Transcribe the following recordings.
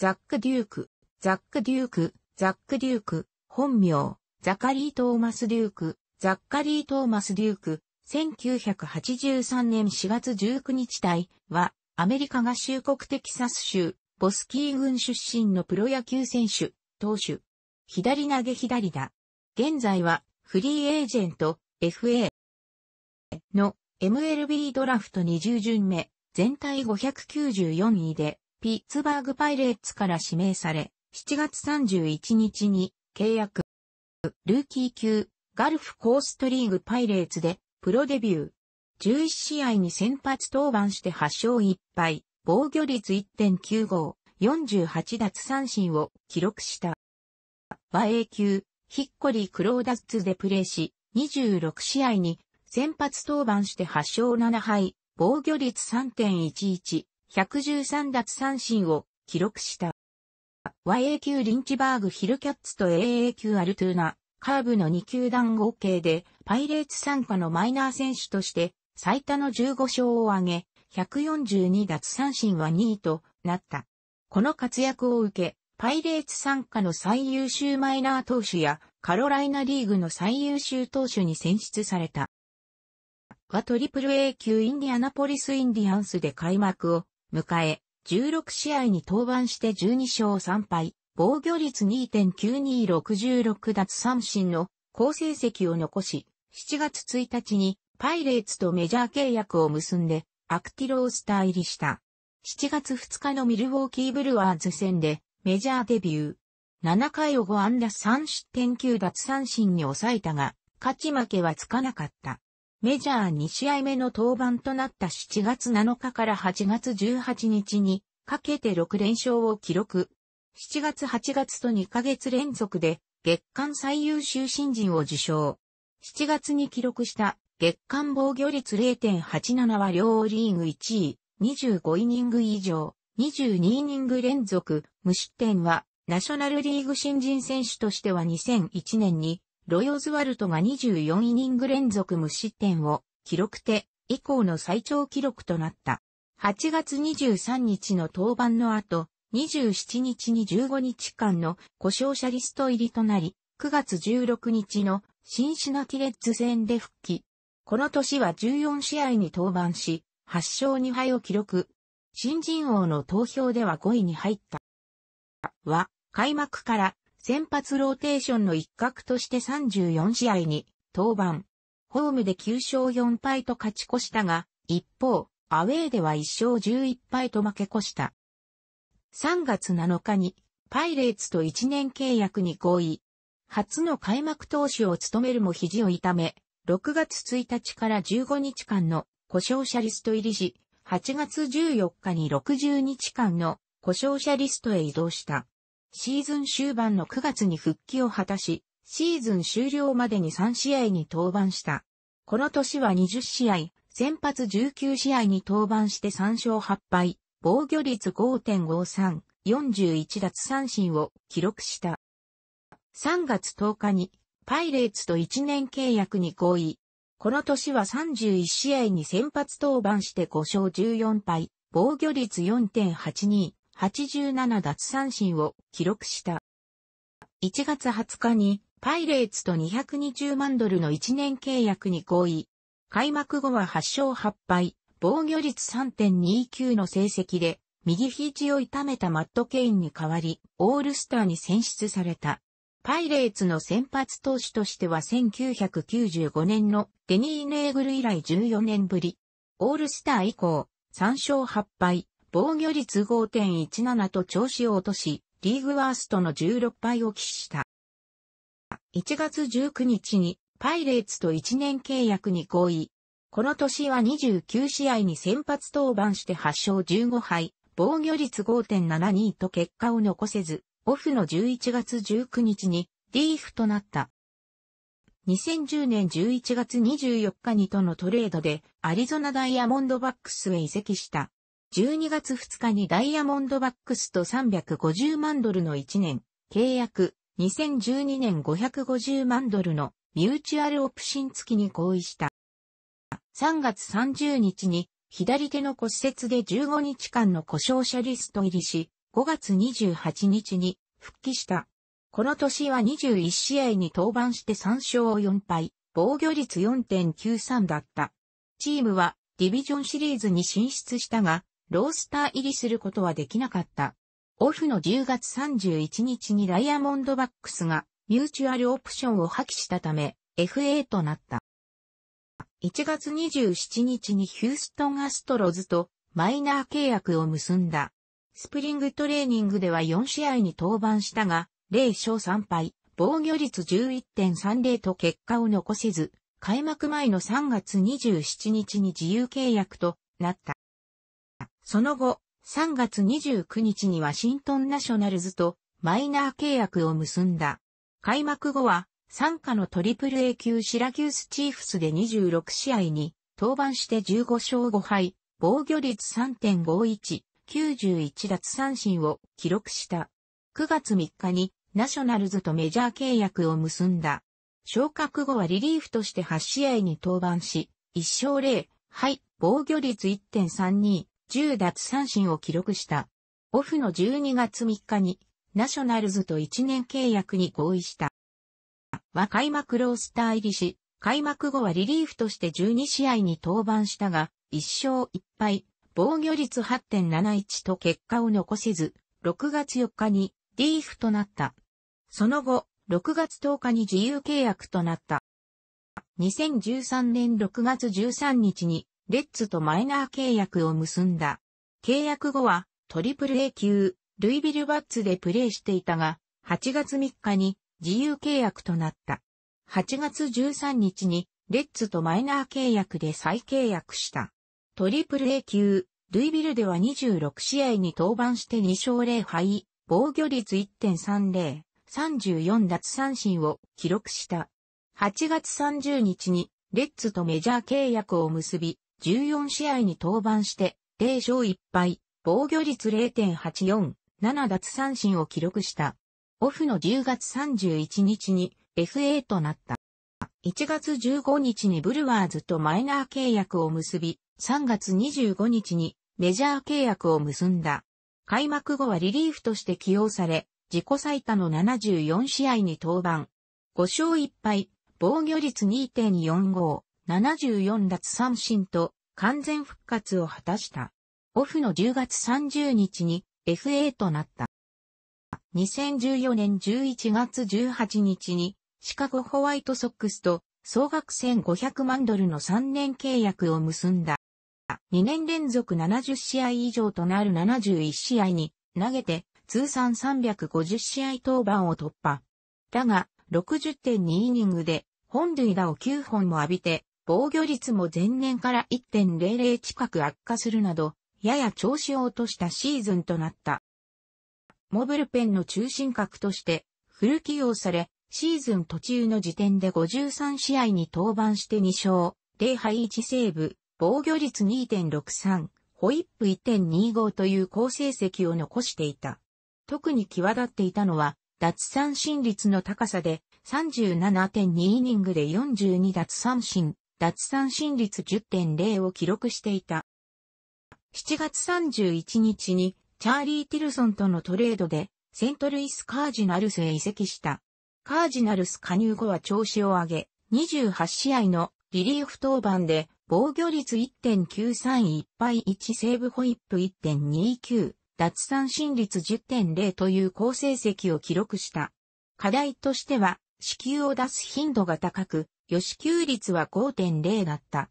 ザック・デューク、ザック・デューク、ザック・デューク、本名、ザカリー・トーマス・デューク、ザッカリー・トーマス・デューク、1983年4月19日隊は、アメリカ合衆国テキサス州、ボスキー軍出身のプロ野球選手、投手、左投げ左打。現在は、フリーエージェント、FA の MLB ドラフト20巡目、全体594位でピッツバーグパイレーツから指名され、7月31日に契約。ルーキー級、ガルフコーストリーグパイレーツで、プロデビュー。11試合に先発登板して8勝1敗、防御率1.95、48奪三振を記録した。和英級、ヒッコリー・クローダッツでプレーし、26試合に先発登板して8勝7敗、防御率3.11、113奪三振を記録した。YA 級リンチバーグヒルキャッツと AA 級アルトゥーナ、カーブの2球団合計で、パイレーツ参加のマイナー選手として、最多の15勝を挙げ、142奪三振は2位となった。この活躍を受け、パイレーツ参加の最優秀マイナー投手や、カロライナリーグの最優秀投手に選出された。はトリプル A 級インディアナポリスインディアンスで開幕を迎え、16試合に登板して12勝3敗、防御率2.9266奪三振の好成績を残し、7月1日にパイレーツとメジャー契約を結んで、アクティロースター入りした。7月2日のミルウォーキーブルワーズ戦でメジャーデビュー。7回を5安打3失点9奪三振に抑えたが、勝ち負けはつかなかった。メジャー2試合目の登板となった7月7日から8月18日にかけて6連勝を記録。7月8月と2ヶ月連続で月間最優秀新人を受賞。7月に記録した月間防御率0.87は両リーグ1位、25イニング以上、22イニング連続、無失点はナショナルリーグ新人選手としては2001年にロヨズワルトが24イニング連続無失点を記録て以降の最長記録となった。8月23日の登板の後、27日に15日間の故障者リスト入りとなり、9月16日のシンシナティレッズ戦で復帰。この年は14試合に登板し、8勝2敗を記録。新人王の投票では5位に入った。は、開幕から先発ローテーションの一角として34試合に登板。ホームで9勝4敗と勝ち越したが、一方、アウェーでは1勝11敗と負け越した。3月7日に、パイレーツと1年契約に合意。初の開幕投手を務めるも肘を痛め、6月1日から15日間の故障者リスト入りし、8月14日に60日間の故障者リストへ移動した。シーズン終盤の9月に復帰を果たし、シーズン終了までに3試合に登板した。この年は20試合、先発19試合に登板して3勝8敗、防御率5.53、41奪三振を記録した。3月10日にパイレーツと1年契約に合意。この年は31試合に先発登板して5勝14敗、防御率4.82、87奪三振を記録した。1月20日にパイレーツと220万ドルの1年契約に合意。開幕後は8勝8敗、防御率3.29の成績で、右肘を痛めたマット・ケインに代わり、オールスターに選出された。パイレーツの先発投手としては1995年のデニー・ネーグル以来14年ぶり。オールスター以降、3勝8敗、防御率5.17と調子を落とし、リーグワーストの16敗を喫した。1月19日にパイレーツと1年契約に合意。この年は29試合に先発登板して8勝15敗、防御率5.72と結果を残せず、オフの11月19日にリーフとなった。2010年11月24日にとのトレードでアリゾナダイヤモンドバックスへ移籍した。12月2日にダイヤモンドバックスと350万ドルの1年、契約、2012年550万ドルのミューチュアルオプシン付きに合意した。3月30日に左手の骨折で15日間の故障者リスト入りし、5月28日に復帰した。この年は21試合に登板して3勝4敗、防御率4.93だった。チームはディビジョンシリーズに進出したが、ロースター入りすることはできなかった。オフの10月31日にダイヤモンドバックスがミューチュアルオプションを破棄したため FA となった。1月27日にヒューストンアストロズとマイナー契約を結んだ。スプリングトレーニングでは4試合に登板したが、0勝3敗、防御率11.30と結果を残せず、開幕前の3月27日に自由契約となった。その後、3月29日にワシントンナショナルズとマイナー契約を結んだ。開幕後は、参加のトリプル A 級シラキュースチーフスで26試合に登板して15勝5敗、防御率3.51、91奪三振を記録した。9月3日にナショナルズとメジャー契約を結んだ。昇格後はリリーフとして8試合に登板し、1勝0敗、防御率1.32、10奪三振を記録した。オフの12月3日に、ナショナルズと1年契約に合意した。は開幕ロースター入りし、開幕後はリリーフとして12試合に登板したが、1勝1敗、防御率8.71と結果を残せず、6月4日にリーフとなった。その後、6月10日に自由契約となった。2013年6月13日にレッツとマイナー契約を結んだ。契約後は、トリプル A 級、ルイビルバッツでプレーしていたが、8月3日に自由契約となった。8月13日に、レッツとマイナー契約で再契約した。トリプル A 級、ルイビルでは26試合に登板して2勝0敗、防御率1.30、34奪三振を記録した。8月30日にレッツとメジャー契約を結び、14試合に登板して、0勝1敗、防御率0.84、7奪三振を記録した。オフの10月31日に FA となった。1月15日にブルワーズとマイナー契約を結び、3月25日にメジャー契約を結んだ。開幕後はリリーフとして起用され、自己最多の74試合に登板。5勝1敗、防御率2.45、74奪三振と完全復活を果たした。オフの10月30日に FA となった。2014年11月18日にシカゴホワイトソックスと総額1500万ドルの3年契約を結んだ。2年連続70試合以上となる71試合に投げて通算350試合登板を突破。だが、60.2イニングで本塁打を9本も浴びて防御率も前年から1.00近く悪化するなど、やや調子を落としたシーズンとなった。モブルペンの中心格としてフル起用され、シーズン途中の時点で53試合に登板して2勝、0敗1セーブ、防御率2.63、ホイップ1.25という好成績を残していた。特に際立っていたのは、脱三振率の高さで37.2イニングで42脱三振、奪三振率10.0を記録していた。7月31日にチャーリー・ティルソンとのトレードでセントルイス・カージナルスへ移籍した。カージナルス加入後は調子を上げ、28試合のリリーフ登板で防御率1.931敗1セーブホイップ1.29、脱三振率10.0という好成績を記録した。課題としては、死球を出す頻度が高く、吉給率は5.0だった。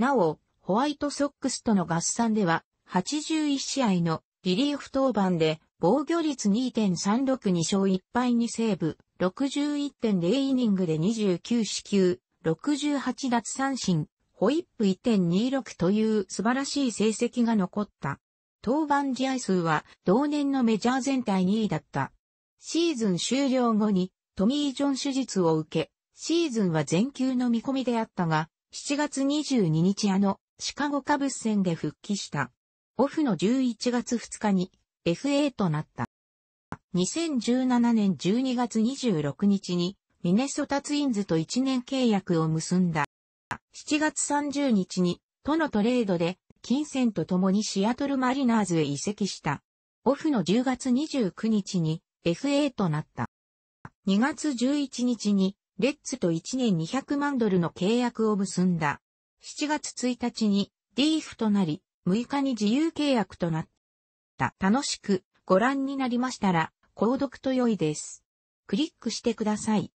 なお、ホワイトソックスとの合算では、81試合のリリーフ登板で、防御率2.36 2勝1敗にセーブ、61.0イニングで29四球、68奪三振、ホイップ1.26という素晴らしい成績が残った。登板試合数は同年のメジャー全体2位だった。シーズン終了後にトミー・ジョン手術を受け、シーズンは全球の見込みであったが、7月22日あの、シカゴカブス戦で復帰した。オフの11月2日に FA となった。2017年12月26日にミネソタツインズと1年契約を結んだ。7月30日にとのトレードで金銭と共にシアトルマリナーズへ移籍した。オフの10月29日に FA となった。2月11日にレッツと1年200万ドルの契約を結んだ。7月1日にィーフとなり、6日に自由契約となった。楽しくご覧になりましたら、購読と良いです。クリックしてください。